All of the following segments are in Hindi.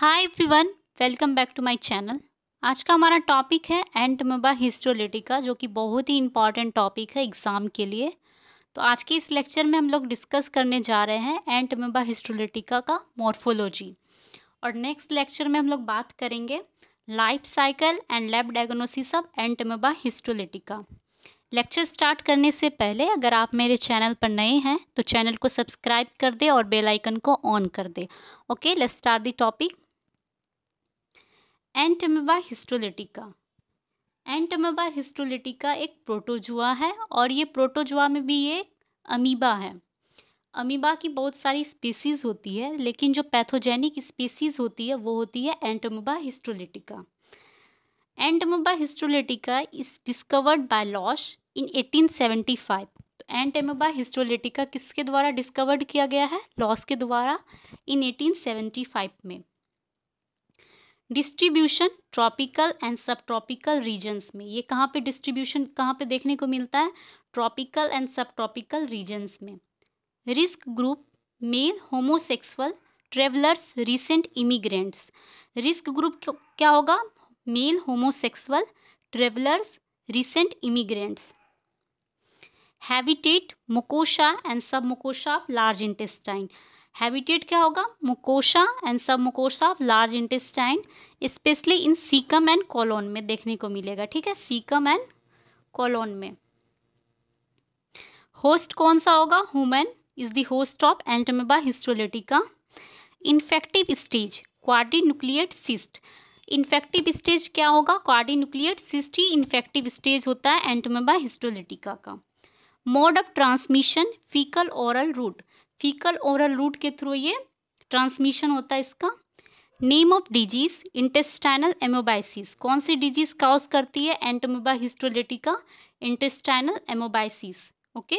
hi everyone welcome back to my channel आज का हमारा टॉपिक है हिस्ट्रोलिटी का जो कि बहुत ही इंपॉर्टेंट टॉपिक है एग्ज़ाम के लिए तो आज के इस लेक्चर में हम लोग डिस्कस करने जा रहे हैं एंटमबा हिस्ट्रोलिटिका का मॉर्फोलॉजी और नेक्स्ट लेक्चर में हम लोग बात करेंगे life cycle and lab diagnosis of Entamoeba histolytica lecture start करने से पहले अगर आप मेरे चैनल पर नए हैं तो चैनल को सब्सक्राइब कर दे और बेल आइकन को ऑन कर दे okay let's start the topic Entamoeba histolytica Entamoeba histolytica एक प्रोटोजुआ है और ये प्रोटोजुआ में भी ये अमीबा है अमीबा की बहुत सारी स्पीसीज़ होती है लेकिन जो पैथोजेनिक स्पीसीज़ होती है वो होती है Entamoeba histolytica Entamoeba histolytica is discovered by Losch in 1875 तो एंटेमोबा हिस्टोलिटिका किसके द्वारा डिस्कवर्ड किया गया है लॉस के द्वारा इन 1875 में distribution tropical and subtropical regions में ये कहाँ पे डिस्ट्रीब्यूशन कहाँ पे देखने को मिलता है tropical and subtropical regions में risk group male homosexual travellers recent immigrants risk group क्या होगा male homosexual travellers recent immigrants habitat mucosa and submucosa large intestine habitat क्या होगा mucosa and submucosa of large intestine specially in caecum and colon में देखने को मिलेगा ठीक है सीकम एंड कॉलोन में होस्ट कौन सा होगा human is the host of Entamoeba histolytica infective stage quadrinucleate cyst infective stage क्या होगा क्वारी न्यूक्लियट सिस्ट ही इन्फेक्टिव स्टेज होता है एंटमेबा हिस्टोलिटिका का mode of transmission faecal oral route faecal oral route के थ्रू ये ट्रांसमिशन होता है इसका name of disease intestinal amoebiasis कौन सी डिजीज काउस करती है Entamoeba histolytica intestinal amoebiasis okay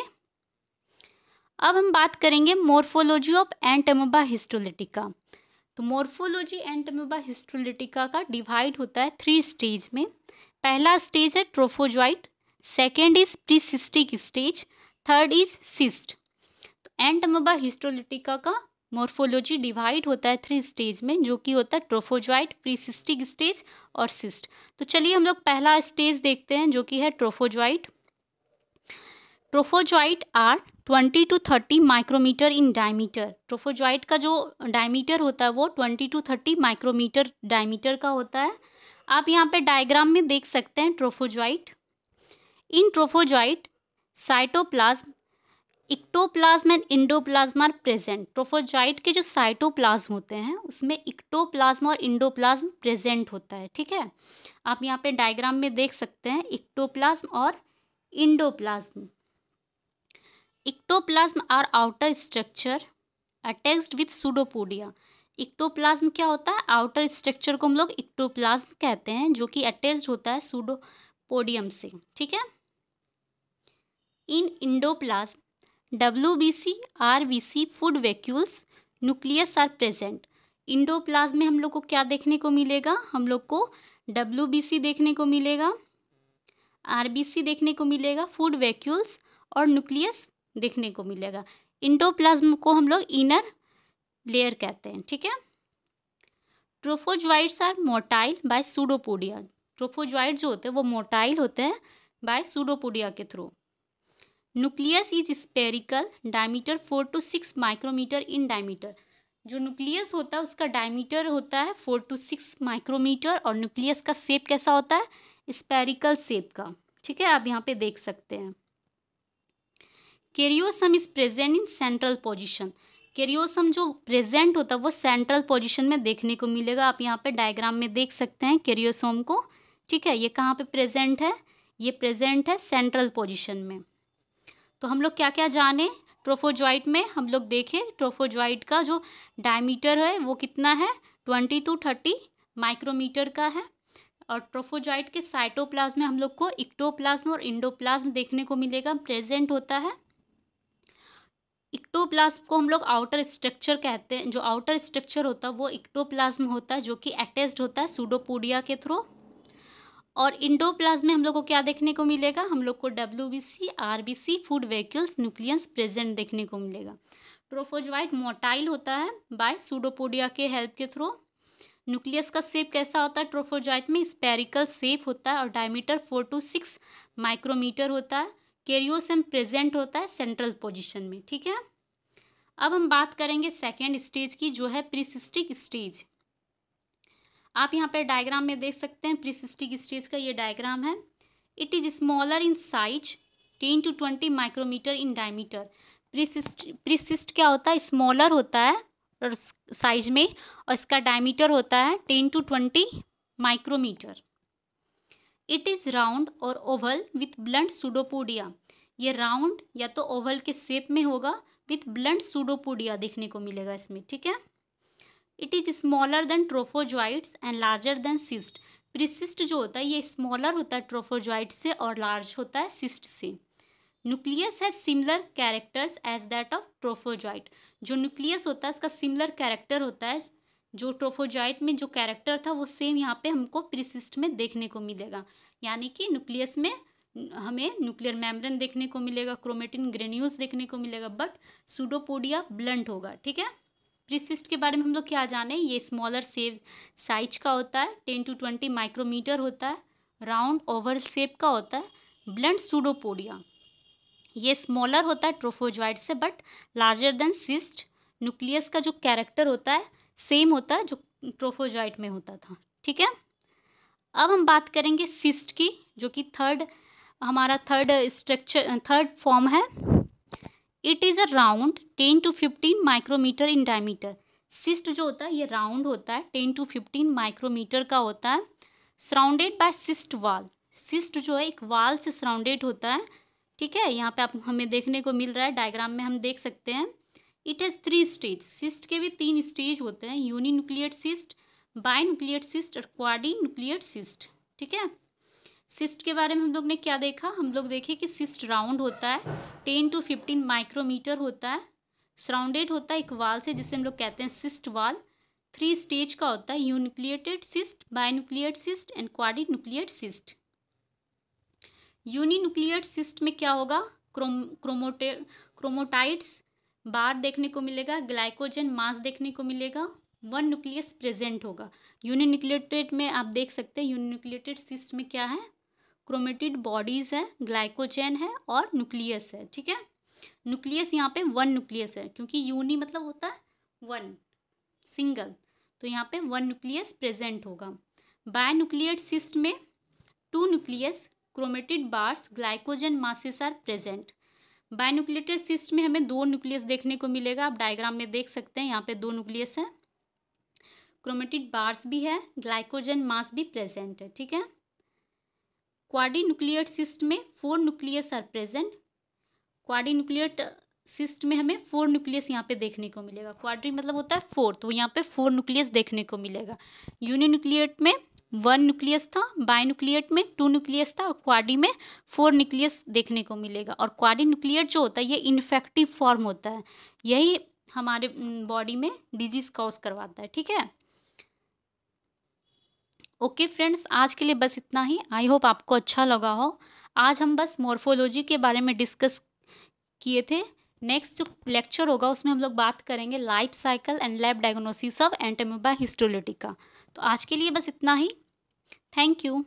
अब हम बात करेंगे मोर्फोलॉजी ऑफ एंटमोबा हिस्टोलेटिका तो मोर्फोलॉजी एंटमोबा हिस्टोलेटिका का डिवाइड होता है थ्री स्टेज में पहला स्टेज है trophozoite second is precystic stage third is cyst Entamoeba histolytica का मोर्फोलॉजी डिवाइड होता है थ्री स्टेज में जो कि होता है ट्रोफोजॉइट प्रीसिस्टिक स्टेज और सिस्ट तो चलिए हम लोग पहला स्टेज देखते हैं जो कि है trophozoite trophozoite are twenty to thirty micrometer in diameter trophozoite का जो डायमीटर होता है वो twenty to thirty micrometer diameter का होता है आप यहाँ पे डायग्राम में देख सकते हैं trophozoite in trophozoite cytoplasm ectoplasm and endoplasm are present trophozoite के जो साइटोप्लाज्म होते हैं उसमें इक्टोप्लाज्म और इंडोप्लाज्म प्रेजेंट होता है ठीक है आप यहाँ पे डायग्राम में देख सकते हैं इक्टोप्लाज्म और endoplasm ectoplasm are outer structure attached with pseudopodia ectoplasm क्या होता है आउटर स्ट्रक्चर को हम लोग इक्टोप्लाज्म कहते हैं जो कि अटैच्ड होता है सुडोपोडियम से ठीक है in endoplasm W C food vacuoles nucleus are present endoplasm में हम लोग को क्या देखने को मिलेगा हम लोग को डब्ल्यू देखने को मिलेगा सी देखने को मिलेगा फूड वैक्यूल्स और न्यूक्लियस देखने को मिलेगा इंडोप्लाज्म को हम लोग इनर लेयर कहते हैं ठीक है trophozoites are motile by pseudopodia trophozoite जो होते हैं वो मोटाइल होते हैं बाय सूडोपोडिया के through nucleus is spherical diameter four to six micrometer in diameter जो न्यूक्लियस होता है उसका डायमीटर होता है फोर टू सिक्स माइक्रोमीटर और न्यूक्लियस का सेप कैसा होता है स्पेरिकल सेप का ठीक है आप यहाँ पे देख सकते हैं karyosome is present in central position karyosome जो प्रेजेंट होता है वो सेंट्रल पोजिशन में देखने को मिलेगा आप यहाँ पे डायग्राम में देख सकते हैं केरियोसोम को ठीक है ये कहाँ पे प्रेजेंट है ये प्रेजेंट है सेंट्रल पोजिशन में तो हम लोग क्या क्या जाने ट्रोफोजॉइट में हम लोग देखें ट्रोफोजॉइट का जो डायमीटर है वो कितना है ट्वेंटी टू थर्टी माइक्रोमीटर का है और ट्रोफोजॉइट के साइटोप्लाज्म में हम लोग को इक्टोप्लाज्म और इंडोप्लाज्म देखने को मिलेगा प्रेजेंट होता है इक्टोप्लाज्म को हम लोग आउटर स्ट्रक्चर कहते हैं जो आउटर स्ट्रक्चर होता है वो इक्टोप्लाज्म होता है जो कि अटैच्ड होता है सूडोपोडिया के थ्रू और इंडोप्लाज्म में हम लोग को क्या देखने को मिलेगा हम लोग को W B C R B C food vacuoles nucleus present देखने को मिलेगा प्रोफोजवाइट मोटाइल होता है बाय सूडोपोडिया के हेल्प के थ्रू न्यूक्लियस का सेप कैसा होता है ट्रोफोजाइट में स्पेरिकल सेप होता है और diameter four to six micrometer होता है केरियोसम प्रेजेंट होता है सेंट्रल पोजिशन में ठीक है अब हम बात करेंगे सेकेंड स्टेज की जो है प्रिसिस्टिक स्टेज आप यहाँ पर डायग्राम में देख सकते हैं प्रिसिस्टिक स्टेज का ये डायग्राम है it is smaller in size ten to twenty micrometer in diameter precyst precyst क्या होता है स्मॉलर होता है और साइज में और इसका डायमीटर होता है ten to twenty micrometer it is round और ओवल विथ ब्लंट सूडोपोडिया ये राउंड या तो ओवल के शेप में होगा विथ ब्लंट सूडोपोडिया देखने को मिलेगा इसमें ठीक है it is smaller than trophozoites and larger than cyst precyst जो होता है ये स्मॉलर होता है ट्रोफोजॉइट से और लार्ज होता है सिस्ट से न्यूक्लियस है similar characters as that of trophozoite जो न्यूक्लियस होता है उसका सिमिलर कैरेक्टर होता है जो ट्रोफोजॉइट में जो कैरेक्टर था वो सेम यहाँ पे हमको प्रिसिस्ट में देखने को मिलेगा यानी कि न्यूक्लियस में हमें न्यूक्लियर मेम्ब्रेन देखने को मिलेगा क्रोमेटिन ग्रेन्यूल्स देखने को मिलेगा बट सूडोपोडिया ब्लंट होगा ठीक है प्रिसिस्ट के बारे में हम लोग क्या जाने ये स्मॉलर सेव साइज का होता है टेन टू ट्वेंटी माइक्रोमीटर होता है राउंड ओवर सेप का होता है ब्लंट सूडोपोडिया ये स्मॉलर होता है ट्रोफोजॉइड से but larger than cyst nucleus का जो कैरेक्टर होता है सेम होता है जो ट्रोफोजॉइड में होता था ठीक है अब हम बात करेंगे सिस्ट की जो कि थर्ड हमारा थर्ड स्ट्रक्चर थर्ड फॉर्म है it is a round ten to fifteen micrometer in diameter cyst जो होता है ये राउंड होता है टेन टू फिफ्टीन माइक्रोमीटर का होता है surrounded by cyst wall cyst जो है एक वाल से सराउंडेड होता है ठीक है यहाँ पे आप हमें देखने को मिल रहा है डायग्राम में हम देख सकते हैं it has three stage cyst के भी तीन स्टेज होते हैं uninucleate cyst binucleate cyst और क्वाडी न्यूक्लियट सिस्ट ठीक है सिस्ट के बारे में हम लोग ने क्या देखा हम लोग देखे कि सिस्ट राउंड होता है टेन टू फिफ्टीन माइक्रोमीटर होता है सराउंडेड होता है एक वाल से जिसे हम लोग कहते हैं सिस्ट वाल थ्री स्टेज का होता है uninucleated cyst binucleate cyst and quadrinucleate cyst uninucleate cyst में क्या होगा क्रोम क्रोमोटे क्रोमोटाइड्स बार देखने को मिलेगा ग्लाइकोजन मास देखने को मिलेगा वन न्यूक्लियस प्रेजेंट होगा यूनिन्यूक्लिएटेड में आप देख सकते हैं यूनिन्यूक्लिएटेड सिस्ट में क्या है क्रोमेटिड बॉडीज़ है ग्लाइकोजेन है और न्यूक्लियस है ठीक है न्यूक्लियस यहाँ पे वन न्यूक्लियस है क्योंकि यूनि मतलब होता है वन सिंगल तो यहाँ पे वन न्यूक्लियस प्रेजेंट होगा बाय न्यूक्लियड सिस्ट में two nucleus chromatid bars glycogen masses are present binucleated cyst में हमें दो न्यूक्लियस देखने को मिलेगा आप डायग्राम में देख सकते हैं यहाँ पे दो न्यूक्लियस है क्रोमेटिड बार्स भी है ग्लाइकोजन मास भी प्रेजेंट है ठीक है क्वाडी न्यूक्लियर सिस्ट में four nucleus are present quadrinuclear cyst में हमें फोर न्यूक्लियस यहाँ पे देखने को मिलेगा क्वाड्री मतलब होता है फोर तो यहाँ पे फोर न्यूक्लियस देखने को मिलेगा यूनिन्यूक्लियट में वन न्यूक्लियस था बाय न्यूक्लियट में टू न्यूक्लियस था और क्वाडी में फोर न्यूक्लियस देखने को मिलेगा और क्वाडी न्यूक्लियट जो होता है ये इन्फेक्टिव फॉर्म होता है यही हमारे बॉडी में डिजीज कॉज करवाता है ठीक है ओके फ्रेंड्स आज के लिए बस इतना ही आई होप आपको अच्छा लगा हो आज हम बस मोर्फोलॉजी के बारे में डिस्कस किए थे नेक्स्ट जो लेक्चर होगा उसमें हम लोग बात करेंगे life cycle and lab diagnosis of Entamoeba histolytica तो आज के लिए बस इतना ही थैंक यू